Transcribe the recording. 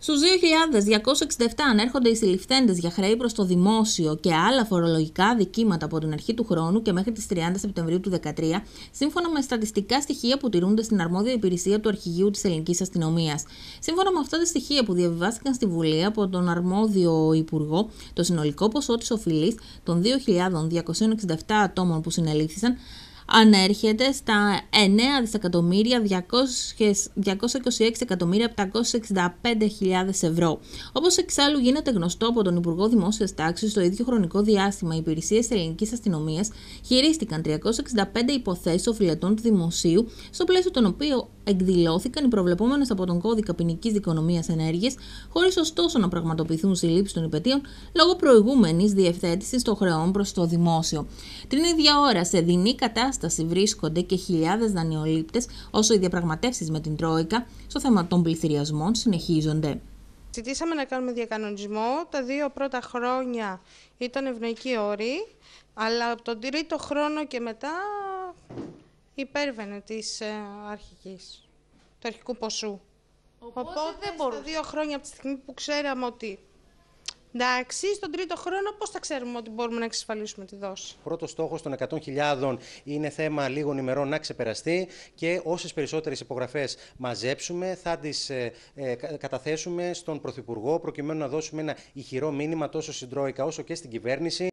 Στου 2.267 ανέρχονται οι συλληφθέντες για χρέη προς το δημόσιο και άλλα φορολογικά δικήματα από την αρχή του χρόνου και μέχρι τις 30 Σεπτεμβρίου του 2013, σύμφωνα με στατιστικά στοιχεία που τηρούνται στην αρμόδια υπηρεσία του Αρχηγείου της Ελληνικής Αστυνομίας. Σύμφωνα με αυτά τα στοιχεία που διαβιβάστηκαν στη Βουλή από τον αρμόδιο Υπουργό, το συνολικό ποσό της οφειλής των 2.267 ατόμων που συνελήφθησαν ανέρχεται στα 9 δισεκατομμύρια ευρώ. Όπως εξάλλου γίνεται γνωστό από τον Υπουργό Δημόσιας τάξης, στο ίδιο χρονικό διάστημα οι υπηρεσίες της ελληνικής αστυνομίας χειρίστηκαν 365 υποθέσεις οφειλετών του δημοσίου, στο πλαίσιο των οποίων εκδηλώθηκαν οι προβλεπόμενες από τον κώδικα ποινικής δικονομίας ενέργεια, χωρίς ωστόσο να πραγματοποιηθούν συλλήψεις των υπετίων λόγω προηγούμενης διευθέτησης των χρεών προς το δημόσιο. Την ίδια ώρα, σε δεινή κατάσταση βρίσκονται και χιλιάδες δανειολήπτες, όσο οι διαπραγματεύσεις με την Τρόικα στο θέμα των πληθυριασμών συνεχίζονται. Ζητήσαμε να κάνουμε διακανονισμό. Τα δύο πρώτα χρόνια ήταν ευνοϊκοί όροι, αλλά από τον τρίτο χρόνο και μετά υπέρβαινε της αρχική, ε, αρχικής, του αρχικού ποσού. Οπότε, δεν μπορούσε. δύο χρόνια από τη στιγμή που ξέραμε ότι Εντάξει, στον τρίτο χρόνο πώς θα ξέρουμε ότι μπορούμε να εξασφαλίσουμε τη δόση. Πρώτος στόχος των 100.000 είναι θέμα λίγων ημερών να ξεπεραστεί και όσες περισσότερες υπογραφές μαζέψουμε θα τις ε, ε, καταθέσουμε στον Πρωθυπουργό προκειμένου να δώσουμε ένα ηχηρό μήνυμα τόσο στην Τρόικα όσο και στην κυβέρνηση.